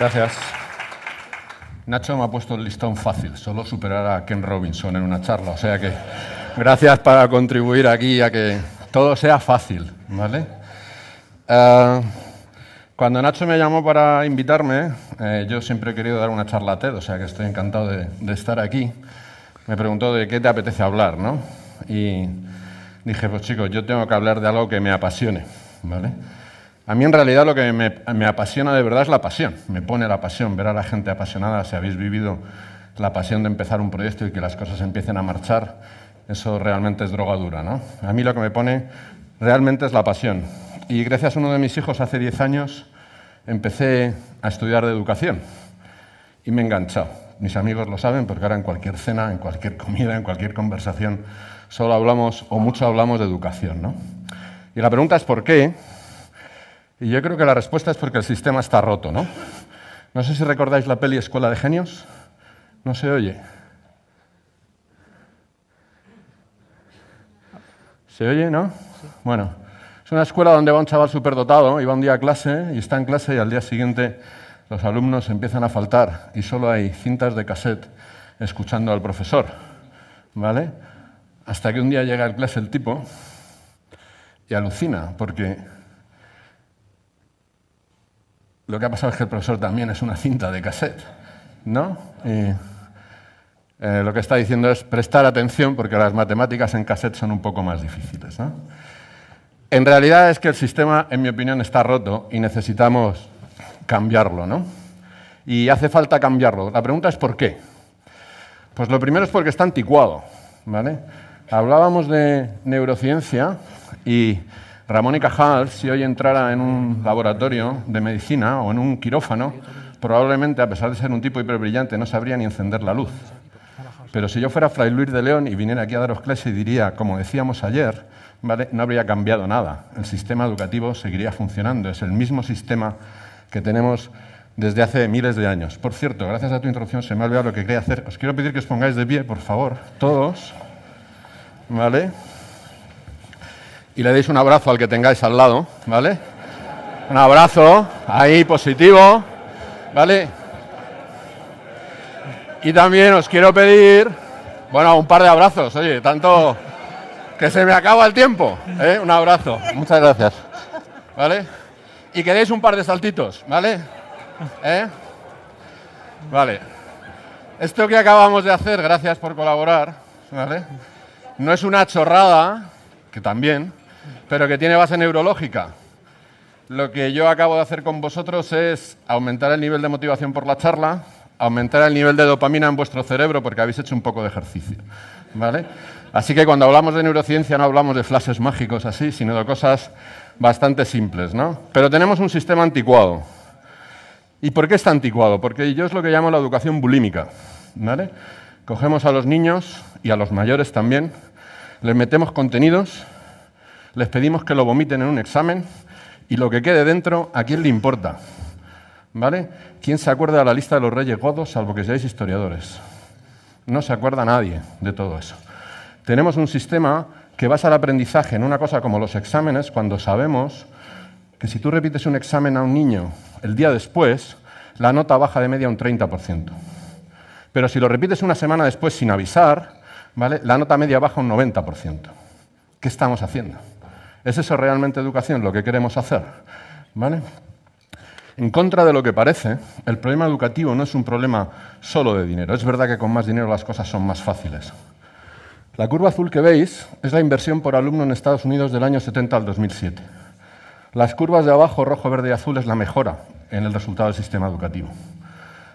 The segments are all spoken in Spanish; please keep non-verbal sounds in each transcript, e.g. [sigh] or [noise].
Gracias. Nacho me ha puesto el listón fácil, solo superar a Ken Robinson en una charla. O sea que gracias para contribuir aquí a que todo sea fácil, ¿vale? Eh, cuando Nacho me llamó para invitarme, eh, yo siempre he querido dar una charla TED, o sea que estoy encantado de, de estar aquí. Me preguntó de qué te apetece hablar, ¿no? Y dije, pues chicos, yo tengo que hablar de algo que me apasione, ¿vale? A mí en realidad lo que me, apasiona de verdad es la pasión, me pone la pasión, ver a la gente apasionada, si habéis vivido la pasión de empezar un proyecto y que las cosas empiecen a marchar, eso realmente es drogadura, ¿no? A mí lo que me pone realmente es la pasión. Y gracias a uno de mis hijos hace 10 años empecé a estudiar de educación y me he enganchado. Mis amigos lo saben porque ahora en cualquier cena, en cualquier comida, en cualquier conversación, solo hablamos o mucho hablamos de educación, ¿no? Y la pregunta es por qué y yo creo que la respuesta es porque el sistema está roto, ¿no? No sé si recordáis la peli Escuela de Genios. No se oye. ¿Se oye, no? Bueno, es una escuela donde va un chaval superdotado y va un día a clase y está en clase y al día siguiente los alumnos empiezan a faltar y solo hay cintas de cassette escuchando al profesor, ¿vale? Hasta que un día llega al clase el tipo y alucina porque lo que ha pasado es que el profesor también es una cinta de cassette, ¿no? Eh, lo que está diciendo es prestar atención porque las matemáticas en cassette son un poco más difíciles. En realidad es que el sistema, en mi opinión, está roto y necesitamos cambiarlo. ¿no? Y hace falta cambiarlo. La pregunta es ¿por qué? Pues lo primero es porque está anticuado. ¿vale? Hablábamos de neurociencia y Ramón y Cajal, si hoy entrara en un laboratorio de medicina o en un quirófano, probablemente, a pesar de ser un tipo hiperbrillante, no sabría ni encender la luz. Pero si yo fuera Fray Luis de León y viniera aquí a daros clase y diría, como decíamos ayer, ¿vale? no habría cambiado nada. El sistema educativo seguiría funcionando. Es el mismo sistema que tenemos desde hace miles de años. Por cierto, gracias a tu introducción se me ha olvidado lo que quería hacer. Os quiero pedir que os pongáis de pie, por favor, todos. ¿Vale? y le deis un abrazo al que tengáis al lado, ¿vale? Un abrazo, ahí positivo, ¿vale? Y también os quiero pedir, bueno, un par de abrazos, oye, tanto que se me acaba el tiempo, ¿eh? Un abrazo, muchas gracias, ¿vale? Y que deis un par de saltitos, ¿vale? ¿Eh? Vale. Esto que acabamos de hacer, gracias por colaborar, ¿vale? No es una chorrada, que también, pero que tiene base neurológica. Lo que yo acabo de hacer con vosotros es aumentar el nivel de motivación por la charla, aumentar el nivel de dopamina en vuestro cerebro porque habéis hecho un poco de ejercicio. ¿vale? Así que cuando hablamos de neurociencia no hablamos de flashes mágicos así, sino de cosas bastante simples. ¿no? Pero tenemos un sistema anticuado. ¿Y por qué está anticuado? Porque yo es lo que llamo la educación bulímica. Cogemos a los niños y a los mayores también, les metemos contenidos les pedimos que lo vomiten en un examen y lo que quede dentro, ¿a quién le importa? ¿Vale? ¿Quién se acuerda de la lista de los reyes godos, salvo que seáis historiadores? No se acuerda nadie de todo eso. Tenemos un sistema que basa el aprendizaje en una cosa como los exámenes, cuando sabemos que si tú repites un examen a un niño el día después, la nota baja de media un 30%. Pero si lo repites una semana después sin avisar, ¿vale? la nota media baja un 90%. ¿Qué estamos haciendo? ¿Es eso realmente educación lo que queremos hacer? ¿Vale? En contra de lo que parece, el problema educativo no es un problema solo de dinero. Es verdad que con más dinero las cosas son más fáciles. La curva azul que veis es la inversión por alumno en Estados Unidos del año 70 al 2007. Las curvas de abajo, rojo, verde y azul, es la mejora en el resultado del sistema educativo.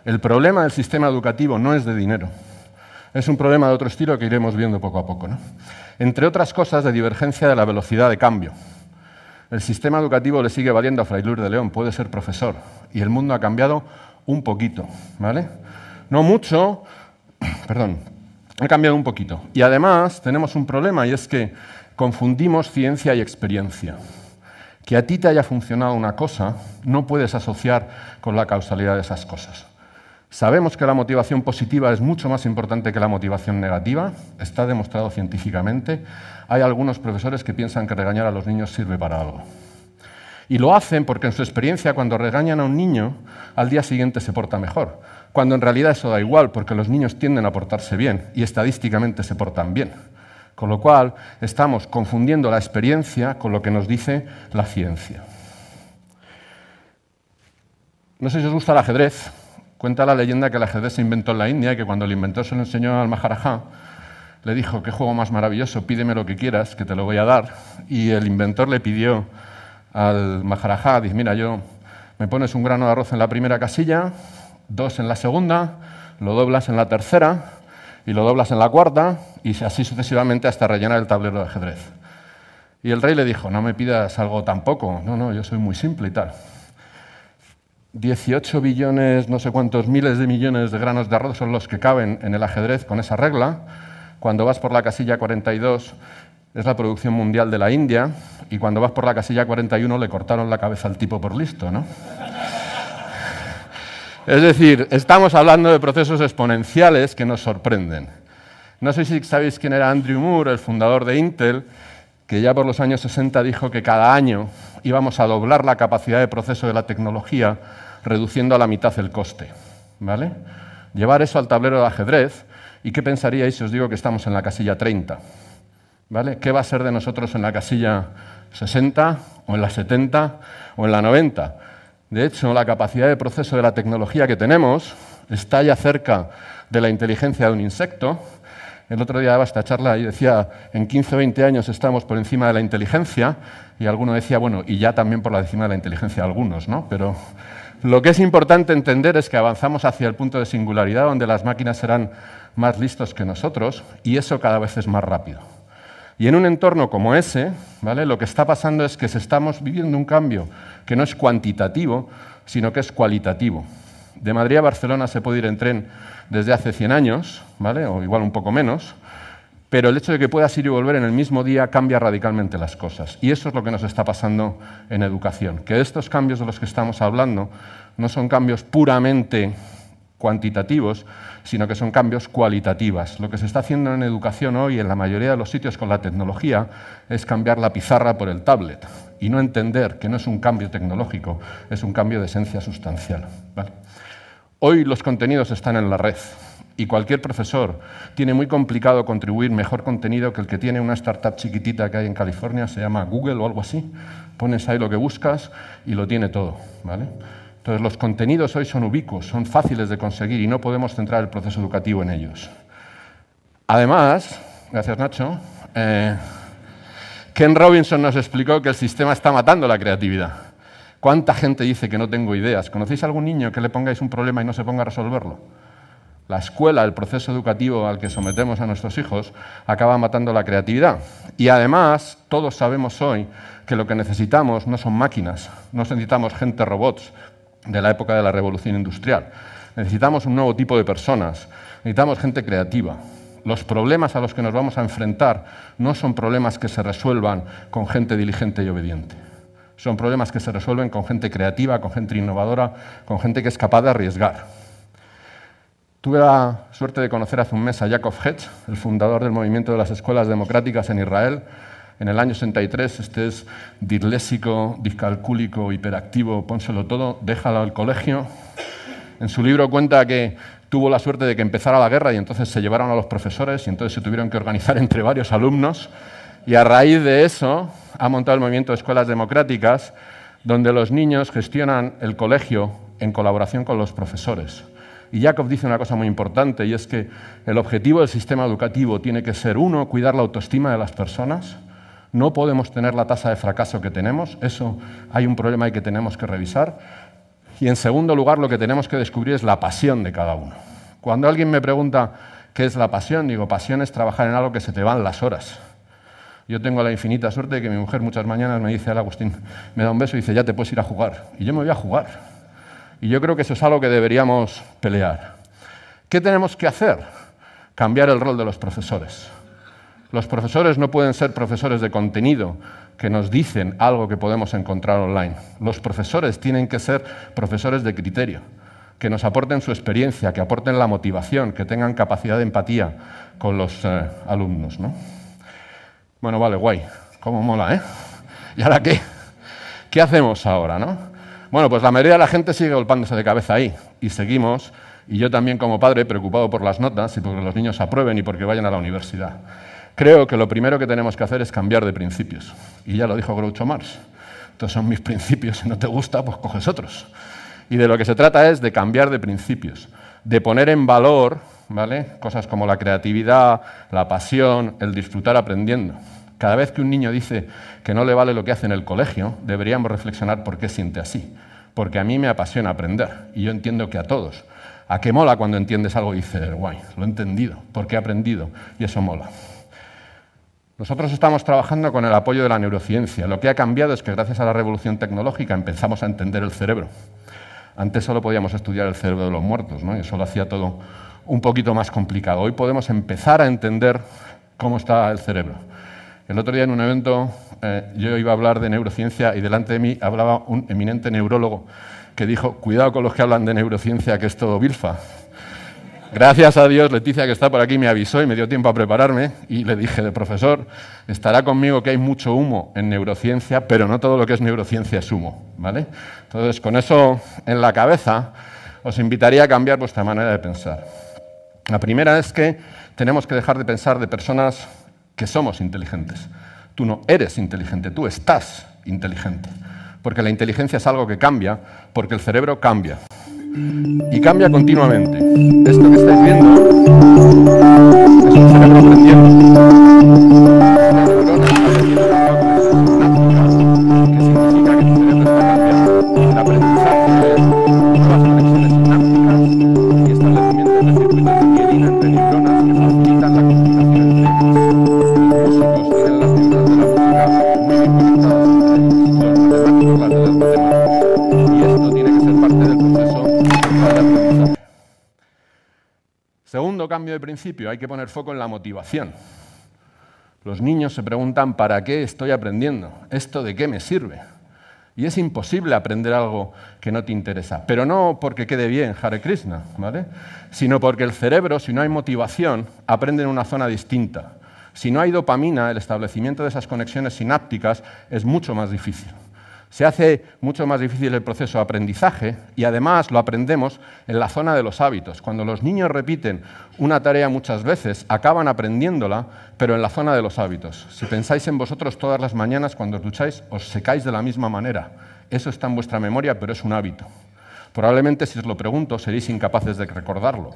El problema del sistema educativo no es de dinero. Es un problema de otro estilo que iremos viendo poco a poco entre otras cosas, de divergencia de la velocidad de cambio. El sistema educativo le sigue valiendo a Frailur de León, puede ser profesor, y el mundo ha cambiado un poquito, ¿vale? No mucho, [clears throat] perdón, ha cambiado un poquito. Y además tenemos un problema y es que confundimos ciencia y experiencia. Que a ti te haya funcionado una cosa, no puedes asociar con la causalidad de esas cosas. Sabemos que la motivación positiva es mucho más importante que la motivación negativa, está demostrado científicamente. Hay algunos profesores que piensan que regañar a los niños sirve para algo. Y lo hacen porque en su experiencia cuando regañan a un niño, al día siguiente se porta mejor, cuando en realidad eso da igual porque los niños tienden a portarse bien y estadísticamente se portan bien. Con lo cual estamos confundiendo la experiencia con lo que nos dice la ciencia. No sé si os gusta el ajedrez, Cuenta la leyenda que el ajedrez se inventó en la India y que cuando lo inventó se lo enseñó al Maharajá. Le dijo, qué juego más maravilloso, pídeme lo que quieras, que te lo voy a dar. Y el inventor le pidió al Maharajá, dice, mira, yo me pones un grano de arroz en la primera casilla, dos en la segunda, lo doblas en la tercera y lo doblas en la cuarta y así sucesivamente hasta rellenar el tablero de ajedrez. Y el rey le dijo, no me pidas algo tampoco, no, no, yo soy muy simple y tal. 18 billones, no sé cuántos miles de millones de granos de arroz son los que caben en el ajedrez con esa regla. Cuando vas por la casilla 42 es la producción mundial de la India y cuando vas por la casilla 41 le cortaron la cabeza al tipo por listo, ¿no? Es decir, estamos hablando de procesos exponenciales que nos sorprenden. No sé si sabéis quién era Andrew Moore, el fundador de Intel, que ya por los años 60 dijo que cada año íbamos a doblar la capacidad de proceso de la tecnología reduciendo a la mitad el coste. ¿vale? Llevar eso al tablero de ajedrez, ¿y qué pensaríais si os digo que estamos en la casilla 30? ¿Vale? ¿Qué va a ser de nosotros en la casilla 60 o en la 70 o en la 90? De hecho, la capacidad de proceso de la tecnología que tenemos está ya cerca de la inteligencia de un insecto. El otro día daba esta charla y decía, en 15 o 20 años estamos por encima de la inteligencia, y alguno decía, bueno, y ya también por la encima de la inteligencia de algunos, ¿no? Pero lo que es importante entender es que avanzamos hacia el punto de singularidad donde las máquinas serán más listos que nosotros y eso cada vez es más rápido. Y en un entorno como ese, ¿vale? lo que está pasando es que estamos viviendo un cambio que no es cuantitativo, sino que es cualitativo. De Madrid a Barcelona se puede ir en tren desde hace 100 años, ¿vale? o igual un poco menos, pero el hecho de que puedas ir y volver en el mismo día cambia radicalmente las cosas. Y eso es lo que nos está pasando en educación. Que estos cambios de los que estamos hablando no son cambios puramente cuantitativos, sino que son cambios cualitativos. Lo que se está haciendo en educación hoy en la mayoría de los sitios con la tecnología es cambiar la pizarra por el tablet y no entender que no es un cambio tecnológico, es un cambio de esencia sustancial. Hoy los contenidos están en la red y cualquier profesor tiene muy complicado contribuir mejor contenido que el que tiene una startup chiquitita que hay en California, se llama Google o algo así. Pones ahí lo que buscas y lo tiene todo. ¿vale? Entonces, los contenidos hoy son ubicuos, son fáciles de conseguir y no podemos centrar el proceso educativo en ellos. Además, gracias Nacho, eh, Ken Robinson nos explicó que el sistema está matando la creatividad. ¿Cuánta gente dice que no tengo ideas? ¿Conocéis a algún niño que le pongáis un problema y no se ponga a resolverlo? La escuela, el proceso educativo al que sometemos a nuestros hijos, acaba matando la creatividad. Y además, todos sabemos hoy que lo que necesitamos no son máquinas, no necesitamos gente robots de la época de la revolución industrial. Necesitamos un nuevo tipo de personas, necesitamos gente creativa. Los problemas a los que nos vamos a enfrentar no son problemas que se resuelvan con gente diligente y obediente. Son problemas que se resuelven con gente creativa, con gente innovadora, con gente que es capaz de arriesgar. Tuve la suerte de conocer hace un mes a Jacob Hetz, el fundador del movimiento de las escuelas democráticas en Israel. En el año 63, este es disléxico, discalcúlico, hiperactivo, pónselo todo, déjalo al colegio. En su libro cuenta que tuvo la suerte de que empezara la guerra y entonces se llevaron a los profesores y entonces se tuvieron que organizar entre varios alumnos. Y a raíz de eso ha montado el movimiento de escuelas democráticas, donde los niños gestionan el colegio en colaboración con los profesores. Y Jacob dice una cosa muy importante, y es que el objetivo del sistema educativo tiene que ser, uno, cuidar la autoestima de las personas. No podemos tener la tasa de fracaso que tenemos, eso hay un problema ahí que tenemos que revisar. Y en segundo lugar, lo que tenemos que descubrir es la pasión de cada uno. Cuando alguien me pregunta qué es la pasión, digo, pasión es trabajar en algo que se te van las horas. Yo tengo la infinita suerte de que mi mujer muchas mañanas me dice, a Agustín, me da un beso y dice, ya te puedes ir a jugar. Y yo me voy a jugar. Y yo creo que eso es algo que deberíamos pelear. ¿Qué tenemos que hacer? Cambiar el rol de los profesores. Los profesores no pueden ser profesores de contenido que nos dicen algo que podemos encontrar online. Los profesores tienen que ser profesores de criterio, que nos aporten su experiencia, que aporten la motivación, que tengan capacidad de empatía con los eh, alumnos. Bueno, vale, guay. ¿Cómo mola, eh? ¿Y ahora qué? ¿Qué hacemos ahora, no? Bueno, pues la mayoría de la gente sigue golpándose de cabeza ahí y seguimos, y yo también como padre preocupado por las notas y porque los niños aprueben y porque vayan a la universidad. Creo que lo primero que tenemos que hacer es cambiar de principios, y ya lo dijo Groucho Marx. Estos son mis principios, si no te gusta, pues coges otros. Y de lo que se trata es de cambiar de principios, de poner en valor ¿vale? cosas como la creatividad, la pasión, el disfrutar aprendiendo. Cada vez que un niño dice que no le vale lo que hace en el colegio, deberíamos reflexionar por qué siente así. Porque a mí me apasiona aprender y yo entiendo que a todos. ¿A qué mola cuando entiendes algo y dices, guay, lo he entendido, porque he aprendido y eso mola? Nosotros estamos trabajando con el apoyo de la neurociencia. Lo que ha cambiado es que gracias a la revolución tecnológica empezamos a entender el cerebro. Antes solo podíamos estudiar el cerebro de los muertos, ¿no? y eso lo hacía todo un poquito más complicado. Hoy podemos empezar a entender cómo está el cerebro. El otro día en un evento eh, yo iba a hablar de neurociencia y delante de mí hablaba un eminente neurólogo que dijo, cuidado con los que hablan de neurociencia, que es todo bilfa. Gracias a Dios, Leticia, que está por aquí, me avisó y me dio tiempo a prepararme y le dije de profesor, estará conmigo que hay mucho humo en neurociencia, pero no todo lo que es neurociencia es humo, ¿vale? Entonces, con eso en la cabeza, os invitaría a cambiar vuestra manera de pensar. La primera es que tenemos que dejar de pensar de personas que somos inteligentes. Tú no eres inteligente, tú estás inteligente. Porque la inteligencia es algo que cambia, porque el cerebro cambia. Y cambia continuamente. Esto que estáis viendo es un cerebro aprendiendo. de principio, hay que poner foco en la motivación. Los niños se preguntan, ¿para qué estoy aprendiendo? ¿Esto de qué me sirve? Y es imposible aprender algo que no te interesa. Pero no porque quede bien Hare Krishna, ¿vale? Sino porque el cerebro, si no hay motivación, aprende en una zona distinta. Si no hay dopamina, el establecimiento de esas conexiones sinápticas es mucho más difícil. Se hace mucho más difícil el proceso de aprendizaje y además lo aprendemos en la zona de los hábitos. Cuando los niños repiten una tarea muchas veces, acaban aprendiéndola, pero en la zona de los hábitos. Si pensáis en vosotros todas las mañanas cuando os ducháis, os secáis de la misma manera. Eso está en vuestra memoria, pero es un hábito. Probablemente si os lo pregunto seréis incapaces de recordarlo.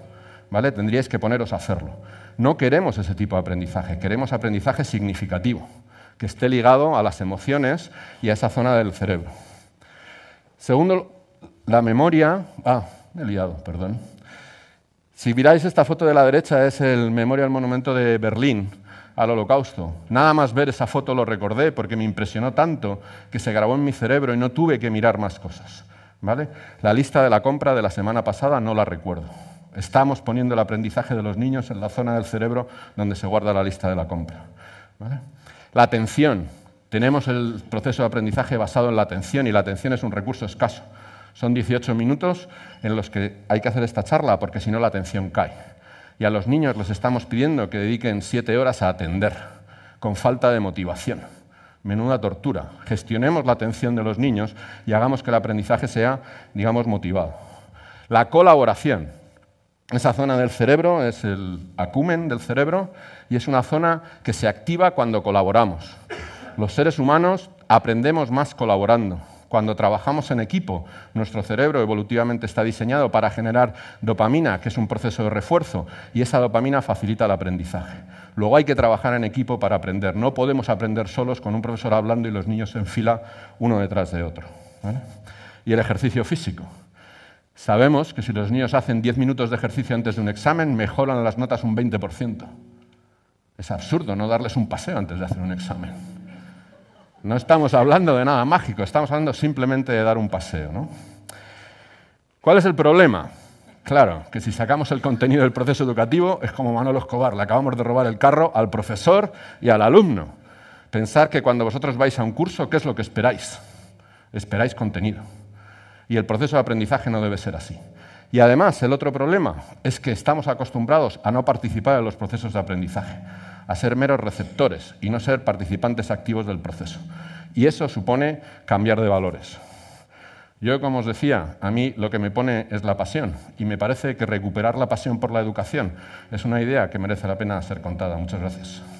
¿Vale? Tendríais que poneros a hacerlo. No queremos ese tipo de aprendizaje, queremos aprendizaje significativo que esté ligado a las emociones y a esa zona del cerebro. Segundo, la memoria... Ah, he liado, perdón. Si miráis esta foto de la derecha es el Memorial Monumento de Berlín al Holocausto. Nada más ver esa foto lo recordé porque me impresionó tanto que se grabó en mi cerebro y no tuve que mirar más cosas. ¿Vale? La lista de la compra de la semana pasada no la recuerdo. Estamos poniendo el aprendizaje de los niños en la zona del cerebro donde se guarda la lista de la compra. ¿Vale? La atención. Tenemos el proceso de aprendizaje basado en la atención y la atención es un recurso escaso. Son 18 minutos en los que hay que hacer esta charla porque si no la atención cae. Y a los niños les estamos pidiendo que dediquen 7 horas a atender, con falta de motivación. Menuda tortura. Gestionemos la atención de los niños y hagamos que el aprendizaje sea, digamos, motivado. La colaboración. Esa zona del cerebro es el acumen del cerebro y es una zona que se activa cuando colaboramos. Los seres humanos aprendemos más colaborando. Cuando trabajamos en equipo, nuestro cerebro evolutivamente está diseñado para generar dopamina, que es un proceso de refuerzo, y esa dopamina facilita el aprendizaje. Luego hay que trabajar en equipo para aprender. No podemos aprender solos con un profesor hablando y los niños en fila uno detrás de otro. Y el ejercicio físico. Sabemos que si los niños hacen 10 minutos de ejercicio antes de un examen, mejoran las notas un 20%. Es absurdo no darles un paseo antes de hacer un examen. No estamos hablando de nada mágico, estamos hablando simplemente de dar un paseo. ¿no? ¿Cuál es el problema? Claro, que si sacamos el contenido del proceso educativo es como Manolo Escobar, le acabamos de robar el carro al profesor y al alumno. Pensar que cuando vosotros vais a un curso, ¿qué es lo que esperáis? Esperáis contenido. Y el proceso de aprendizaje no debe ser así. Y además, el otro problema es que estamos acostumbrados a no participar en los procesos de aprendizaje, a ser meros receptores y no ser participantes activos del proceso. Y eso supone cambiar de valores. Yo, como os decía, a mí lo que me pone es la pasión y me parece que recuperar la pasión por la educación es una idea que merece la pena ser contada. Muchas gracias.